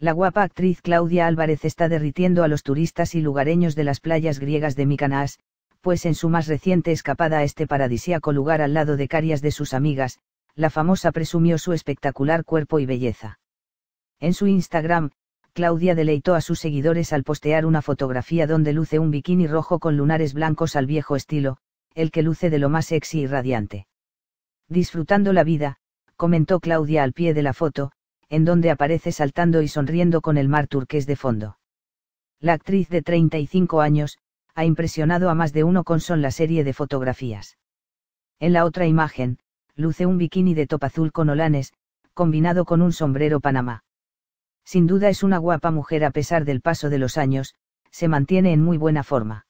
La guapa actriz Claudia Álvarez está derritiendo a los turistas y lugareños de las playas griegas de Micanás, pues en su más reciente escapada a este paradisíaco lugar al lado de carias de sus amigas, la famosa presumió su espectacular cuerpo y belleza. En su Instagram, Claudia deleitó a sus seguidores al postear una fotografía donde luce un bikini rojo con lunares blancos al viejo estilo, el que luce de lo más sexy y radiante. Disfrutando la vida, comentó Claudia al pie de la foto, en donde aparece saltando y sonriendo con el mar turqués de fondo. La actriz de 35 años, ha impresionado a más de uno con son la serie de fotografías. En la otra imagen, luce un bikini de top azul con olanes, combinado con un sombrero panamá. Sin duda es una guapa mujer a pesar del paso de los años, se mantiene en muy buena forma.